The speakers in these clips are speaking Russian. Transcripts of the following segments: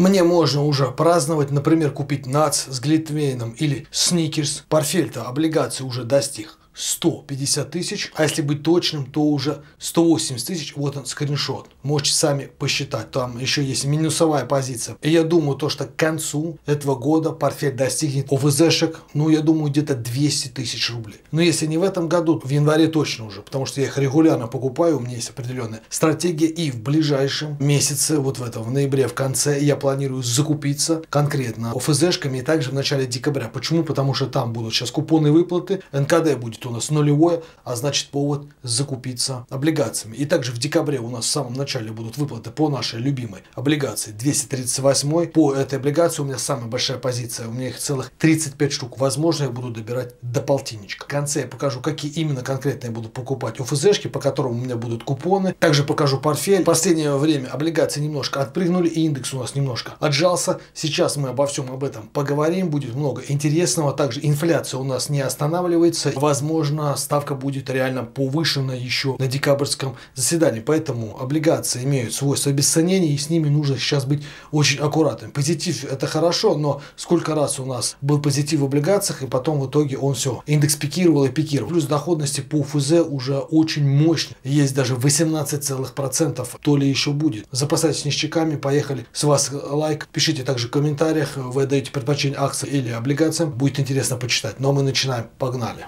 Мне можно уже праздновать, например, купить НАЦ с глитвейном или сникерс. Портфель-то облигации уже достиг. 150 тысяч, а если быть точным, то уже 180 тысяч, вот он скриншот. Можете сами посчитать, там еще есть минусовая позиция. И я думаю, то, что к концу этого года портфель достигнет ОВЗшек, ну я думаю, где-то 200 тысяч рублей. Но если не в этом году, в январе точно уже, потому что я их регулярно покупаю, у меня есть определенная стратегия, и в ближайшем месяце, вот в этом, в ноябре, в конце, я планирую закупиться конкретно ОФЗшками и также в начале декабря. Почему? Потому что там будут сейчас купоны выплаты, НКД будет у нас нулевое, а значит повод закупиться облигациями. И также в декабре у нас в самом начале будут выплаты по нашей любимой облигации 238. По этой облигации у меня самая большая позиция, у меня их целых 35 штук. Возможно, я буду добирать до полтинничка. В конце я покажу, какие именно конкретно я буду покупать УФЗшки, по которым у меня будут купоны. Также покажу портфель. В последнее время облигации немножко отпрыгнули, и индекс у нас немножко отжался. Сейчас мы обо всем об этом поговорим, будет много интересного. Также инфляция у нас не останавливается. Возможно, возможно, ставка будет реально повышена еще на декабрьском заседании. Поэтому облигации имеют свойство обесценения, и с ними нужно сейчас быть очень аккуратным. Позитив – это хорошо, но сколько раз у нас был позитив в облигациях, и потом в итоге он все, индекс пикировал и пикировал. Плюс доходности по УФЗ уже очень мощный. Есть даже 18 целых процентов, то ли еще будет. Запасайтесь ништяками, поехали. С вас лайк. Пишите также в комментариях, вы даете предпочтение акциям или облигациям. Будет интересно почитать. Но мы начинаем. Погнали.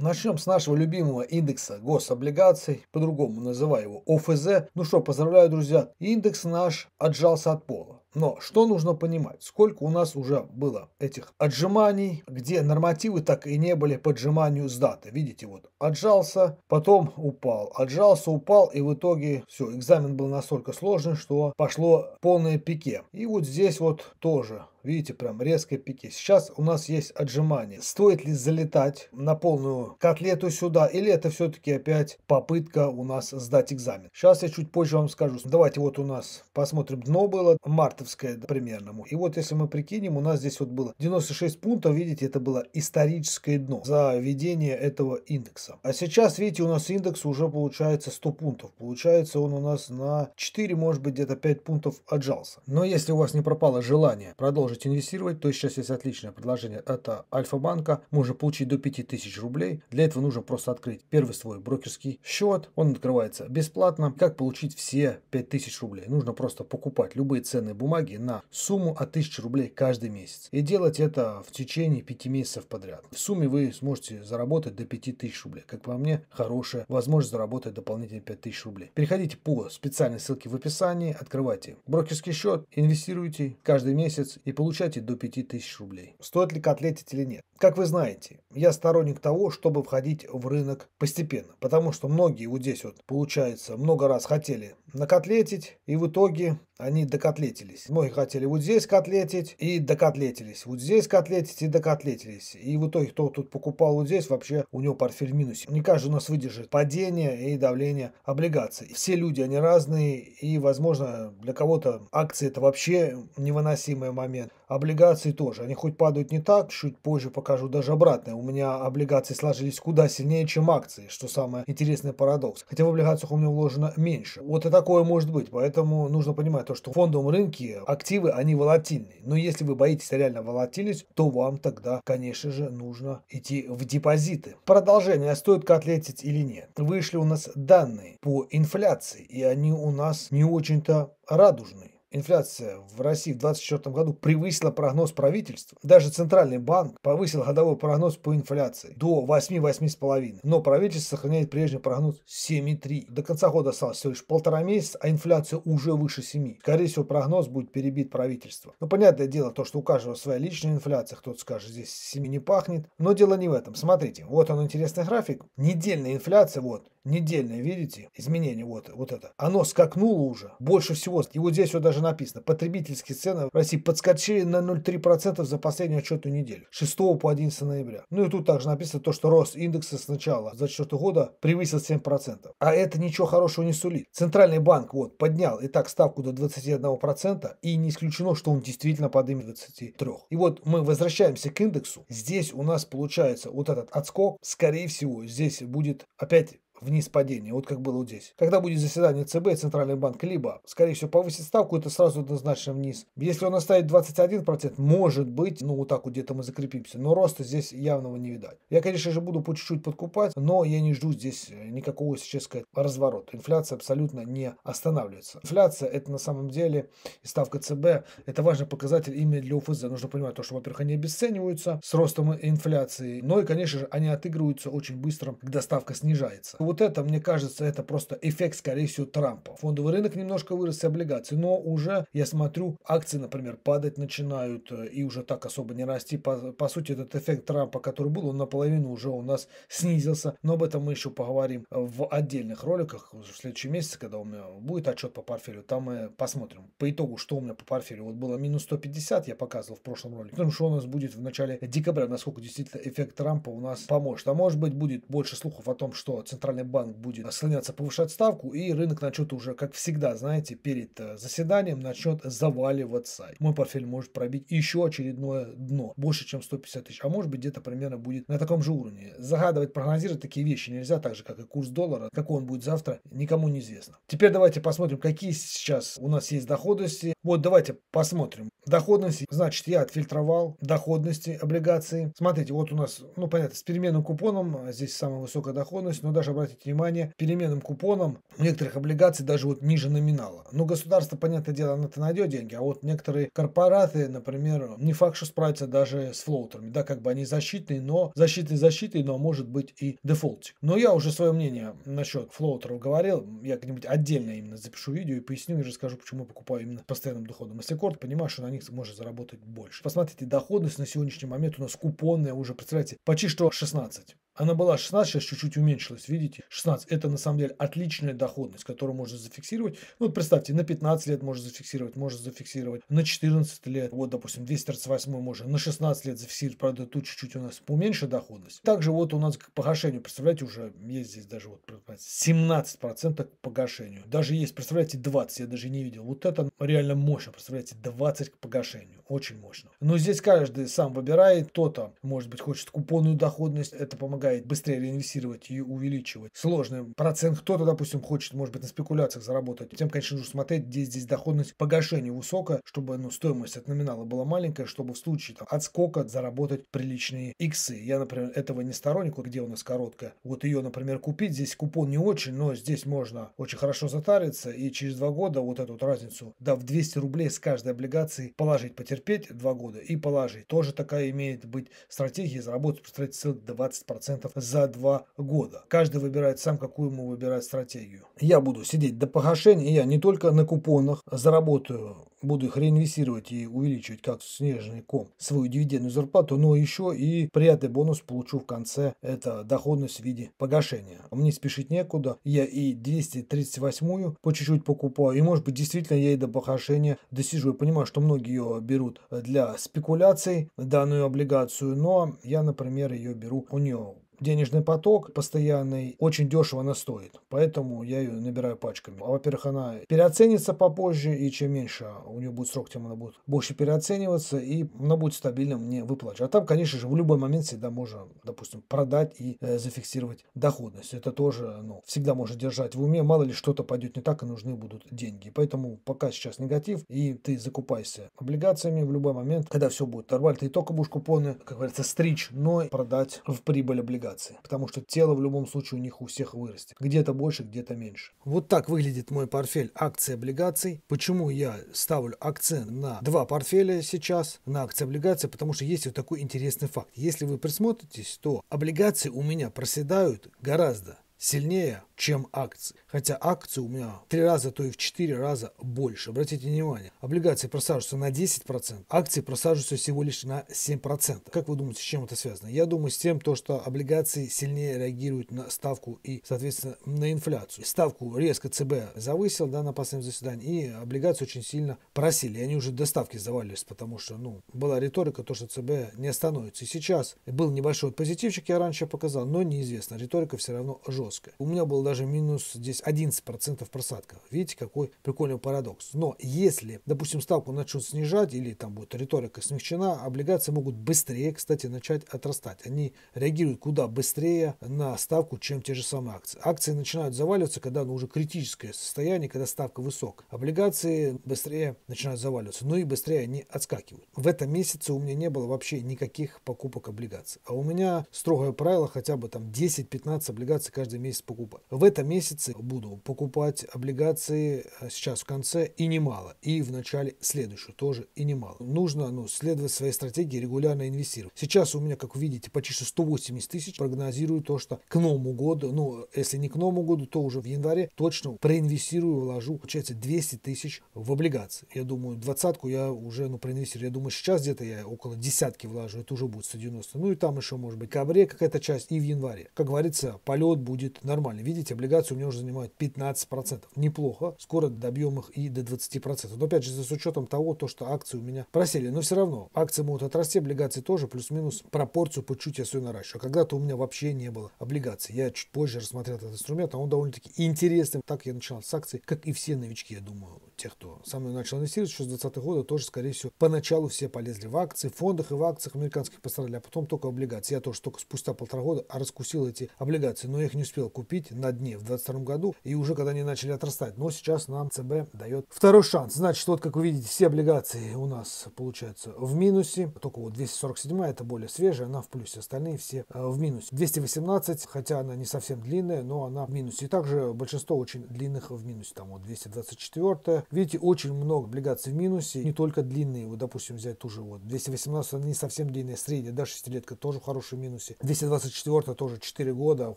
Начнем с нашего любимого индекса гособлигаций, по-другому называю его ОФЗ. Ну что, поздравляю, друзья, индекс наш отжался от пола. Но что нужно понимать? Сколько у нас уже было этих отжиманий, где нормативы так и не были поджиманию отжиманию с даты. Видите, вот отжался, потом упал, отжался, упал, и в итоге все, экзамен был настолько сложный, что пошло полное пике. И вот здесь вот тоже Видите, прям резко пики. Сейчас у нас есть отжимание. Стоит ли залетать на полную котлету сюда, или это все-таки опять попытка у нас сдать экзамен? Сейчас я чуть позже вам скажу. Давайте вот у нас посмотрим. Дно было мартовское примерно. И вот если мы прикинем, у нас здесь вот было 96 пунктов. Видите, это было историческое дно за введение этого индекса. А сейчас, видите, у нас индекс уже получается 100 пунктов. Получается он у нас на 4, может быть, где-то 5 пунктов отжался. Но если у вас не пропало желание продолжить можете инвестировать, то сейчас есть отличное предложение. Это а, Альфа-банка. Можно получить до 5000 рублей. Для этого нужно просто открыть первый свой брокерский счет. Он открывается бесплатно. Как получить все 5000 рублей? Нужно просто покупать любые ценные бумаги на сумму от 1000 рублей каждый месяц. И делать это в течение 5 месяцев подряд. В сумме вы сможете заработать до 5000 рублей. Как по мне, хорошая возможность заработать дополнительные 5000 рублей. Переходите по специальной ссылке в описании, открывайте брокерский счет, инвестируйте каждый месяц и получайте до 5000 рублей. Стоит ли котлетить или нет? Как вы знаете, я сторонник того, чтобы входить в рынок постепенно, потому что многие вот здесь вот, получается, много раз хотели накотлетить, и в итоге они докотлетились. Многие хотели вот здесь котлетить, и докотлетились. Вот здесь котлетить, и докотлетились. И в итоге, кто тут покупал вот здесь, вообще у него портфель в минусе. Не каждый у нас выдержит падение и давление облигаций. Все люди, они разные, и, возможно, для кого-то акции это вообще невыносимый момент. Облигации тоже. Они хоть падают не так, чуть позже покажу даже обратное. У меня облигации сложились куда сильнее, чем акции, что самое интересный парадокс. Хотя в облигациях у меня вложено меньше. Вот и такое может быть. Поэтому нужно понимать то, что в фондовом рынке активы, они волатильны. Но если вы боитесь реально волатильность, то вам тогда, конечно же, нужно идти в депозиты. Продолжение. Стоит котлетить или нет? Вышли у нас данные по инфляции, и они у нас не очень-то радужные. Инфляция в России в 2024 году превысила прогноз правительства. Даже Центральный банк повысил годовой прогноз по инфляции до 8-8,5. Но правительство сохраняет прежний прогноз 7,3. До конца года осталось всего лишь полтора месяца, а инфляция уже выше 7. Скорее всего, прогноз будет перебит правительство. Но понятное дело, то, что у каждого своя личная инфляция. Кто-то скажет, здесь 7 не пахнет. Но дело не в этом. Смотрите, вот он интересный график. Недельная инфляция, вот, недельное, видите, изменение, вот, вот это, оно скакнуло уже больше всего. И вот здесь вот даже написано, потребительские цены в России подскочили на 0,3% за последнюю отчетную неделю, 6 по 11 ноября. Ну и тут также написано то, что рост индекса с начала за 2024 года превысил 7%. А это ничего хорошего не сулит. Центральный банк вот поднял и так ставку до 21%, и не исключено, что он действительно поднимет 23. И вот мы возвращаемся к индексу. Здесь у нас получается вот этот отскок, скорее всего, здесь будет опять вниз падение, вот как было здесь. Когда будет заседание ЦБ, Центральный банк либо, скорее всего, повысит ставку, это сразу однозначно вниз. Если он оставит 21%, может быть, ну вот так вот где-то мы закрепимся, но роста здесь явного не видать. Я, конечно же, буду по чуть-чуть подкупать, но я не жду здесь э, никакого, сейчас сказать, разворота. Инфляция абсолютно не останавливается. Инфляция это на самом деле и ставка ЦБ, это важный показатель именно для УФЗ. Нужно понимать то, что, во-первых, они обесцениваются с ростом инфляции, но и, конечно же, они отыгрываются очень быстро, когда ставка снижается вот это, мне кажется, это просто эффект, скорее всего, Трампа. Фондовый рынок немножко вырос и облигации, но уже, я смотрю, акции, например, падать начинают э, и уже так особо не расти. По, по сути, этот эффект Трампа, который был, он наполовину уже у нас снизился, но об этом мы еще поговорим э, в отдельных роликах в следующем месяце, когда у меня будет отчет по портфелю, там мы посмотрим по итогу, что у меня по портфелю. Вот было минус 150, я показывал в прошлом ролике, потому что у нас будет в начале декабря, насколько действительно эффект Трампа у нас поможет. А может быть будет больше слухов о том, что центральный Центральный банк будет слоняться повышать ставку, и рынок начнет уже, как всегда, знаете, перед э, заседанием начнет заваливаться. Мой портфель может пробить еще очередное дно, больше, чем 150 тысяч, а может быть где-то примерно будет на таком же уровне. Загадывать, прогнозировать такие вещи нельзя, так же, как и курс доллара, какой он будет завтра, никому не известно. Теперь давайте посмотрим, какие сейчас у нас есть доходности. Вот давайте посмотрим. Доходности, значит, я отфильтровал доходности облигаций. Смотрите, вот у нас, ну понятно, с переменным купоном, а здесь самая высокая доходность, но даже обратите обратить внимание переменным купонам у некоторых облигаций даже вот ниже номинала. Но государство, понятное дело, на то найдет деньги, а вот некоторые корпораты, например, не факт, что справятся даже с флоутерами, да, как бы они защитные, но защитные защитой, но может быть и дефолтик. Но я уже свое мнение насчет флоутеров говорил, я как-нибудь отдельно именно запишу видео и поясню и расскажу, почему покупаю именно постоянным доходом. Если корт, понимаешь, что на них можно заработать больше. Посмотрите, доходность на сегодняшний момент у нас купонная уже, представляете, почти что 16. Она была 16, сейчас чуть-чуть уменьшилась, видите? 16 – это на самом деле отличная доходность, которую можно зафиксировать. Ну, вот представьте, на 15 лет можно зафиксировать, можно зафиксировать на 14 лет, вот, допустим, 238 можно, на 16 лет зафиксировать, правда, тут чуть-чуть у нас поменьше доходность. Также вот у нас к погашению, представляете, уже есть здесь даже вот 17% к погашению. Даже есть, представляете, 20, я даже не видел. Вот это реально мощно, представляете, 20 к погашению, очень мощно. Но здесь каждый сам выбирает, кто-то, может быть, хочет купонную доходность, это помогает помогает быстрее реинвестировать и увеличивать. Сложный процент. Кто-то, допустим, хочет, может быть, на спекуляциях заработать. Тем, конечно, нужно смотреть, где здесь доходность погашения высокая, чтобы ну, стоимость от номинала была маленькая, чтобы в случае там, отскока заработать приличные иксы. Я, например, этого не сторонник, где у нас короткая. Вот ее, например, купить. Здесь купон не очень, но здесь можно очень хорошо затариться и через два года вот эту вот разницу, да, в 200 рублей с каждой облигации положить, потерпеть два года и положить. Тоже такая имеет быть стратегия заработать, представляете, целых 20% процентов за два года. Каждый выбирает сам, какую ему выбирать стратегию. Я буду сидеть до погашения, я не только на купонах заработаю буду их реинвестировать и увеличивать как снежный ком свою дивидендную зарплату, но еще и приятный бонус получу в конце. Это доходность в виде погашения. Мне спешить некуда. Я и 238 по чуть-чуть покупаю. И может быть действительно я и до погашения досижу. Я понимаю, что многие ее берут для спекуляций, данную облигацию, но я, например, ее беру. У нее денежный поток постоянный, очень дешево она стоит. Поэтому я ее набираю пачками. А, во-первых, она переоценится попозже, и чем меньше у нее будет срок, тем она будет больше переоцениваться, и она будет стабильно мне выплачивать. А там, конечно же, в любой момент всегда можно, допустим, продать и э, зафиксировать доходность. Это тоже, ну, всегда можно держать в уме. Мало ли что-то пойдет не так, и нужны будут деньги. Поэтому пока сейчас негатив, и ты закупайся облигациями в любой момент, когда все будет нормально, ты только будешь купоны, как говорится, стричь, но продать в прибыль облигации рекомендации, потому что тело в любом случае у них у всех вырастет. Где-то больше, где-то меньше. Вот так выглядит мой портфель акций облигаций. Почему я ставлю акцент на два портфеля сейчас, на акции облигации, потому что есть вот такой интересный факт. Если вы присмотритесь, то облигации у меня проседают гораздо сильнее чем акции. Хотя акции у меня в 3 раза, то и в 4 раза больше. Обратите внимание, облигации просаживаются на 10%, акции просаживаются всего лишь на 7%. Как вы думаете, с чем это связано? Я думаю, с тем, то, что облигации сильнее реагируют на ставку и, соответственно, на инфляцию. Ставку резко ЦБ завысил да, на последнем заседании, и облигации очень сильно просили. И они уже до ставки завалились, потому что ну, была риторика, то, что ЦБ не остановится. И сейчас был небольшой позитивчик, я раньше показал, но неизвестно. Риторика все равно жесткая. У меня был даже минус здесь 11% просадка. Видите, какой прикольный парадокс. Но если, допустим, ставку начнут снижать или там будет риторика смягчена, облигации могут быстрее, кстати, начать отрастать. Они реагируют куда быстрее на ставку, чем те же самые акции. Акции начинают заваливаться, когда ну, уже критическое состояние, когда ставка высок. Облигации быстрее начинают заваливаться, ну и быстрее они отскакивают. В этом месяце у меня не было вообще никаких покупок облигаций. А у меня строгое правило хотя бы там 10-15 облигаций каждый месяц покупать в этом месяце буду покупать облигации э, сейчас в конце и немало, и в начале следующего тоже и немало. Нужно ну, следовать своей стратегии, регулярно инвестировать. Сейчас у меня, как вы видите, почти 180 тысяч. Прогнозирую то, что к Новому году, ну, если не к Новому году, то уже в январе точно проинвестирую, вложу, получается, 200 тысяч в облигации. Я думаю, двадцатку я уже, ну, проинвестирую. Я думаю, сейчас где-то я около десятки вложу, это уже будет 190. Ну, и там еще, может быть, в декабре какая-то часть, и в январе. Как говорится, полет будет нормальный. Видите, эти облигации у меня уже занимают 15%. Неплохо. Скоро добьем их и до 20%. Но опять же, с учетом того, то, что акции у меня просели. Но все равно акции могут отрасти, облигации тоже, плюс-минус пропорцию по чуть я все наращиваю. А когда-то у меня вообще не было облигаций. Я чуть позже рассмотрел этот инструмент, а он довольно-таки интересный. Так я начинал с акций, как и все новички, я думаю, тех, кто со мной начал инвестировать еще с 2020 года, тоже, скорее всего, поначалу все полезли в акции, в фондах и в акциях американских пострадали, а потом только облигации. Я тоже только спустя полтора года раскусил эти облигации, но я их не успел купить на дне в 2022 году и уже когда они начали отрастать. Но сейчас нам ЦБ дает второй шанс. Значит, вот как вы видите, все облигации у нас получаются в минусе. Только вот 247 это более свежая, она в плюсе. Остальные все э, в минусе. 218, хотя она не совсем длинная, но она в минусе. И также большинство очень длинных в минусе. Там вот 224, Видите, очень много облигаций в минусе, не только длинные, вот, допустим, взять ту же вот, 218, она не совсем длинная, средняя, да, шестилетка тоже в хорошем минусе, 224 тоже 4 года в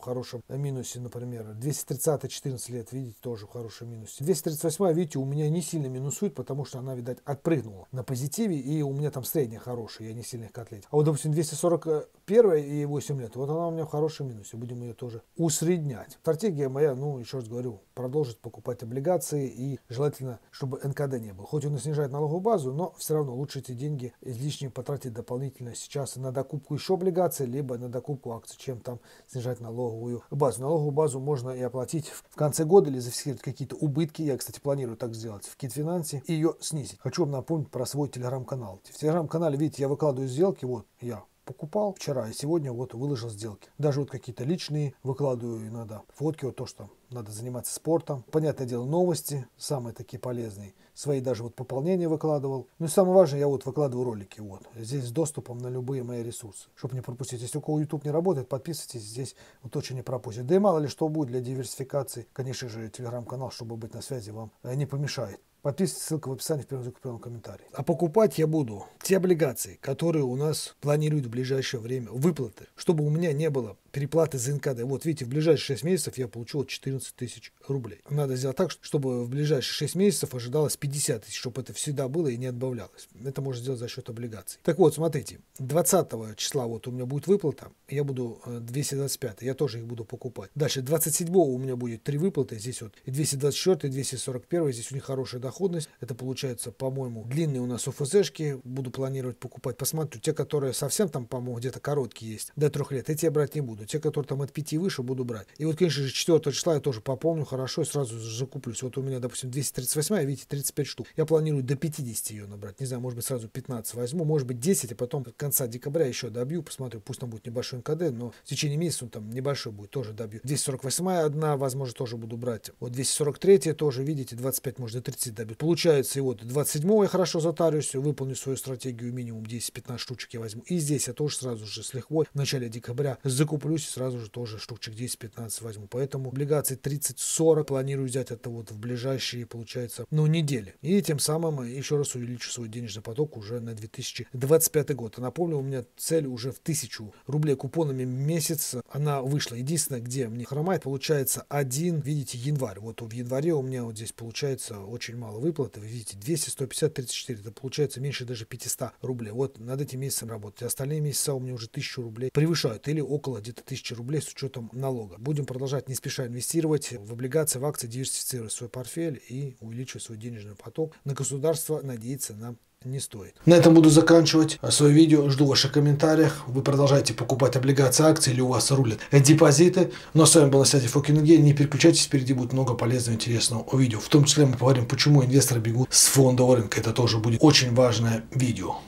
хорошем минусе, например, 230 14 лет, видите, тоже в хорошем минусе, 238, видите, у меня не сильно минусует, потому что она, видать, отпрыгнула на позитиве, и у меня там средняя хорошая, я не сильно их котлеть. А вот, допустим, 240 первая и 8 лет. Вот она у меня в хорошем минусе. Будем ее тоже усреднять. Стратегия моя, ну, еще раз говорю, продолжить покупать облигации и желательно, чтобы НКД не было. Хоть он и снижает налоговую базу, но все равно лучше эти деньги излишние потратить дополнительно сейчас на докупку еще облигаций, либо на докупку акций, чем там снижать налоговую базу. Налоговую базу можно и оплатить в конце года или зафиксировать какие-то убытки. Я, кстати, планирую так сделать в Китфинансе и ее снизить. Хочу вам напомнить про свой телеграм-канал. В телеграм-канале, видите, я выкладываю сделки, вот я покупал вчера и сегодня вот выложил сделки. Даже вот какие-то личные выкладываю иногда. Фотки вот то, что надо заниматься спортом. Понятное дело, новости самые такие полезные. Свои даже вот пополнения выкладывал. Ну и самое важное, я вот выкладываю ролики. Вот здесь с доступом на любые мои ресурсы, чтобы не пропустить. Если у кого YouTube не работает, подписывайтесь, здесь вот точно не пропустите. Да и мало ли что будет для диверсификации. Конечно же, телеграм-канал, чтобы быть на связи, вам э, не помешает. Подписывайтесь, ссылка в описании в первом закупленном комментарии. А покупать я буду те облигации, которые у нас планируют в ближайшее время, выплаты, чтобы у меня не было переплаты за НКД. Вот видите, в ближайшие 6 месяцев я получил 14 тысяч рублей. Надо сделать так, чтобы в ближайшие 6 месяцев ожидалось 50 тысяч, чтобы это всегда было и не отбавлялось. Это можно сделать за счет облигаций. Так вот, смотрите, 20 числа вот у меня будет выплата, я буду 225, э, я тоже их буду покупать. Дальше 27 у меня будет 3 выплаты, здесь вот и 224, и 241, здесь у них хорошая доходность, это получается, по-моему, длинные у нас УФЗшки, буду планировать покупать, посмотрю, те, которые совсем там, по-моему, где-то короткие есть, до 3 лет, эти я брать не буду, буду. Те, которые там от 5 выше, буду брать. И вот, конечно же, 4 числа я тоже пополню хорошо и сразу закуплюсь. Вот у меня, допустим, 238, я а видите, 35 штук. Я планирую до 50 ее набрать. Не знаю, может быть, сразу 15 возьму, может быть, 10, а потом к конца декабря еще добью, посмотрю, пусть там будет небольшой НКД, но в течение месяца он там небольшой будет, тоже добью. 248 одна, возможно, тоже буду брать. Вот 243 тоже, видите, 25, может, до 30 добью. Получается, и вот 27 я хорошо затарюсь, выполню свою стратегию, минимум 10-15 штучек я возьму. И здесь я тоже сразу же слегка в начале декабря закуплю закуплюсь, сразу же тоже штучек 10-15 возьму. Поэтому облигации 30-40 планирую взять это вот в ближайшие, получается, ну, недели. И тем самым еще раз увеличу свой денежный поток уже на 2025 год. напомню, у меня цель уже в 1000 рублей купонами в месяц. Она вышла. Единственное, где мне хромает, получается один, видите, январь. Вот в январе у меня вот здесь получается очень мало выплаты. Вы видите, 200, 150, 34. Это получается меньше даже 500 рублей. Вот над этим месяцем работать. Остальные месяца у меня уже 1000 рублей превышают или около где-то тысячи рублей с учетом налога. Будем продолжать не спеша инвестировать в облигации, в акции, диверсифицировать свой портфель и увеличивать свой денежный поток. На государство надеяться нам не стоит. На этом буду заканчивать свое видео. Жду ваших комментариях. Вы продолжаете покупать облигации, акции или у вас рулят депозиты. Но ну, а с вами был на связи Фокингель. Не переключайтесь, впереди будет много полезного интересного о видео. В том числе мы поговорим, почему инвесторы бегут с фондового рынка. Это тоже будет очень важное видео.